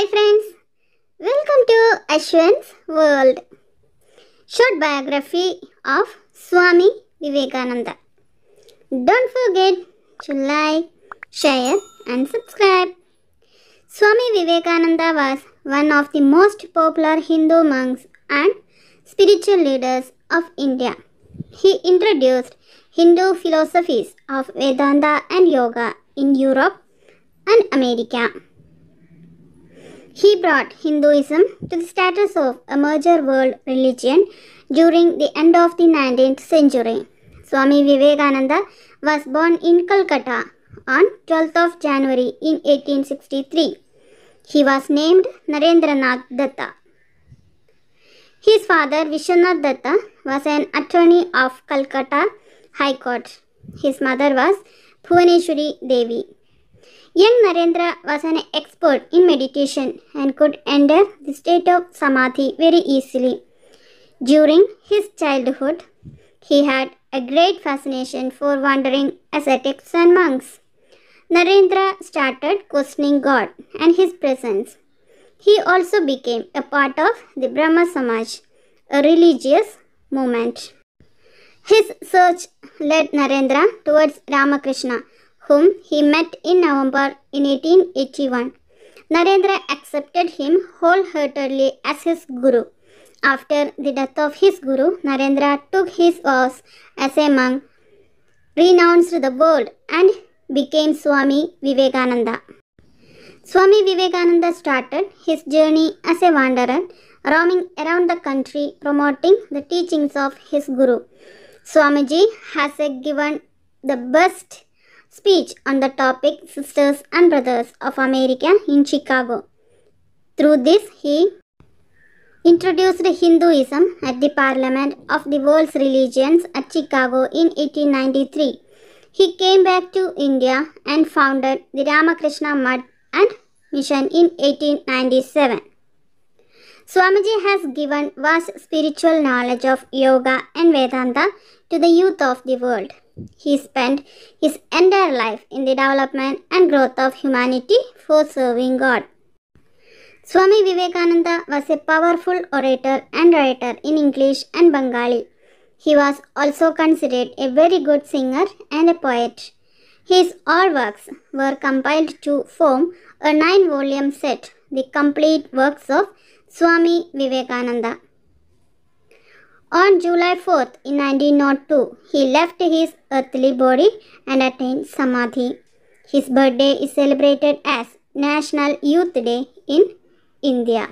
Hi friends, welcome to Ashwin's World. Short biography of Swami Vivekananda. Don't forget to like, share and subscribe. Swami Vivekananda was one of the most popular Hindu monks and spiritual leaders of India. He introduced Hindu philosophies of Vedanta and Yoga in Europe and America. He brought Hinduism to the status of a major world religion during the end of the 19th century. Swami Vivekananda was born in Calcutta on 12th of January in 1863. He was named Narendranath Datta. His father Vishwanath Datta was an attorney of Calcutta High Court. His mother was Bhuvaneshwari Devi. Young Narendra was an expert in meditation and could enter the state of samadhi very easily. During his childhood, he had a great fascination for wandering ascetics and monks. Narendra started questioning God and his presence. He also became a part of the Brahma Samaj, a religious movement. His search led Narendra towards Ramakrishna, whom he met in November in 1881. Narendra accepted him wholeheartedly as his guru. After the death of his guru, Narendra took his vows as a monk, renounced the world, and became Swami Vivekananda. Swami Vivekananda started his journey as a wanderer, roaming around the country promoting the teachings of his guru. Swamiji has given the best speech on the topic Sisters and Brothers of America in Chicago. Through this, he introduced Hinduism at the Parliament of the World's Religions at Chicago in 1893. He came back to India and founded the Ramakrishna Mutt and Mission in 1897. Swamiji has given vast spiritual knowledge of yoga and Vedanta to the youth of the world. He spent his entire life in the development and growth of humanity for serving God. Swami Vivekananda was a powerful orator and writer in English and Bengali. He was also considered a very good singer and a poet. His all works were compiled to form a nine volume set, The Complete Works of Swami Vivekananda. On July 4th, in 1902, he left his earthly body and attained Samadhi. His birthday is celebrated as National Youth Day in India.